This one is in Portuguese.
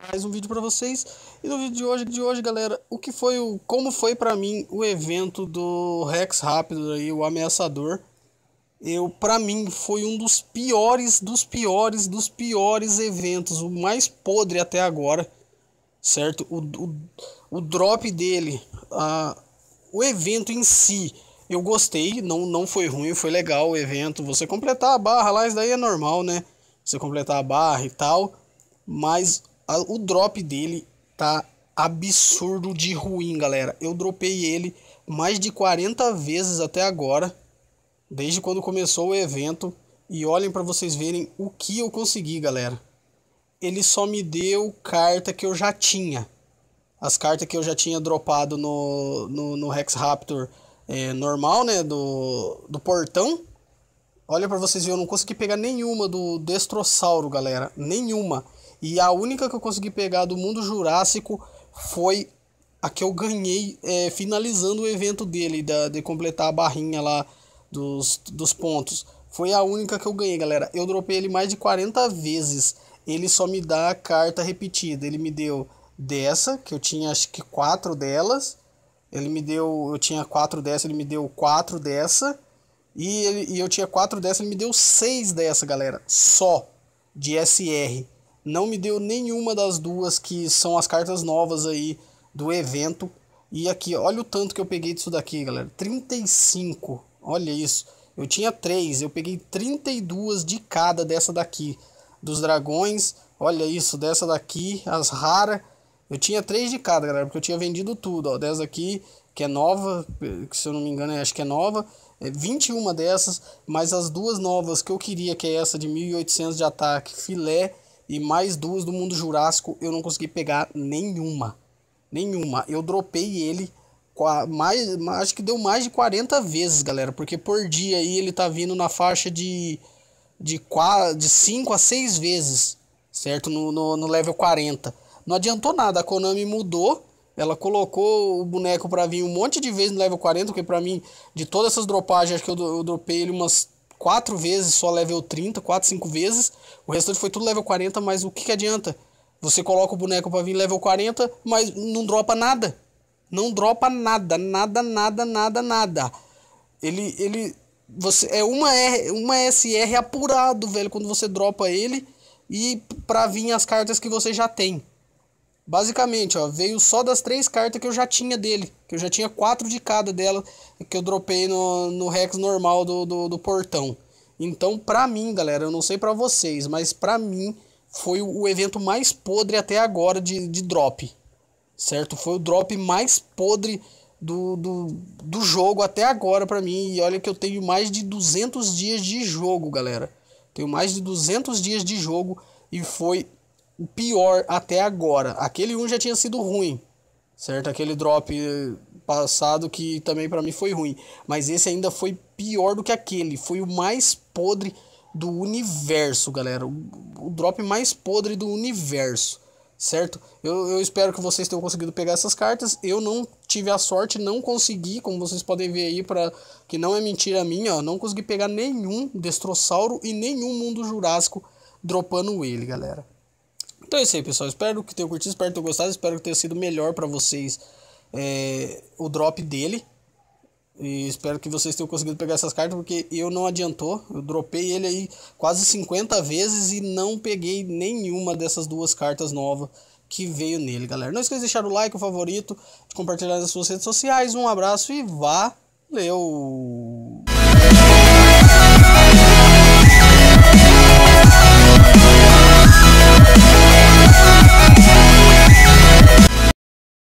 mais um vídeo para vocês. E no vídeo de hoje, de hoje, galera, o que foi o como foi para mim o evento do Rex Rápido aí, o ameaçador. Eu para mim foi um dos piores, dos piores, dos piores eventos, o mais podre até agora. Certo? O, o, o drop dele, a, o evento em si, eu gostei, não, não foi ruim, foi legal o evento. Você completar a barra lá, isso daí é normal, né? Você completar a barra e tal. Mas o drop dele tá absurdo de ruim, galera. Eu dropei ele mais de 40 vezes até agora, desde quando começou o evento. E olhem para vocês verem o que eu consegui, galera. Ele só me deu carta que eu já tinha. As cartas que eu já tinha dropado no, no, no Raptor é, normal, né? Do, do portão. Olha para vocês verem, eu não consegui pegar nenhuma do Destrossauro, galera. Nenhuma. E a única que eu consegui pegar do mundo Jurássico foi a que eu ganhei é, finalizando o evento dele, da, de completar a barrinha lá dos, dos pontos. Foi a única que eu ganhei, galera. Eu dropei ele mais de 40 vezes. Ele só me dá a carta repetida. Ele me deu dessa, que eu tinha acho que quatro delas. Ele me deu. Eu tinha quatro dessa, ele me deu quatro dessa. E, ele, e eu tinha quatro dessa, ele me deu seis dessa, galera. Só de SR não me deu nenhuma das duas que são as cartas novas aí do evento. E aqui, olha o tanto que eu peguei disso daqui, galera. 35, olha isso. Eu tinha 3, eu peguei 32 de cada dessa daqui. Dos dragões, olha isso, dessa daqui, as raras. Eu tinha 3 de cada, galera, porque eu tinha vendido tudo. Ó, dessa aqui, que é nova, que se eu não me engano, acho que é nova. É 21 dessas, mas as duas novas que eu queria, que é essa de 1800 de ataque filé e mais duas do mundo jurássico eu não consegui pegar nenhuma. Nenhuma. Eu dropei ele mais, acho que deu mais de 40 vezes, galera, porque por dia aí ele tá vindo na faixa de de de 5 a 6 vezes, certo? No, no, no level 40. Não adiantou nada, a Konami mudou, ela colocou o boneco para vir um monte de vezes no level 40, porque para mim, de todas essas dropagens, acho que eu, eu dropei ele umas quatro vezes só level 30, quatro, cinco vezes. O restante foi tudo level 40, mas o que, que adianta? Você coloca o boneco para vir level 40, mas não dropa nada. Não dropa nada, nada, nada, nada, nada. Ele ele você é uma R, uma SR apurado, velho, quando você dropa ele e para vir as cartas que você já tem. Basicamente, ó, veio só das três cartas que eu já tinha dele. Que eu já tinha quatro de cada dela que eu dropei no, no Rex normal do, do, do portão. Então, pra mim, galera, eu não sei pra vocês, mas pra mim foi o evento mais podre até agora de, de drop. Certo? Foi o drop mais podre do, do, do jogo até agora pra mim. E olha que eu tenho mais de 200 dias de jogo, galera. Tenho mais de 200 dias de jogo e foi o pior até agora. Aquele um já tinha sido ruim, certo? Aquele drop passado que também para mim foi ruim, mas esse ainda foi pior do que aquele, foi o mais podre do universo, galera. O, drop mais podre do universo, certo? Eu, eu espero que vocês tenham conseguido pegar essas cartas. Eu não tive a sorte, não consegui, como vocês podem ver aí, para que não é mentira minha, ó, não consegui pegar nenhum Destrossauro e nenhum Mundo Jurássico dropando ele, galera. Então é isso aí, pessoal. Espero que tenham curtido, espero que tenham gostado, espero que tenha sido melhor para vocês é, o drop dele. E espero que vocês tenham conseguido pegar essas cartas, porque eu não adiantou. Eu dropei ele aí quase 50 vezes e não peguei nenhuma dessas duas cartas novas que veio nele, galera. Não esqueça de deixar o like, o favorito, de compartilhar nas suas redes sociais. Um abraço e valeu!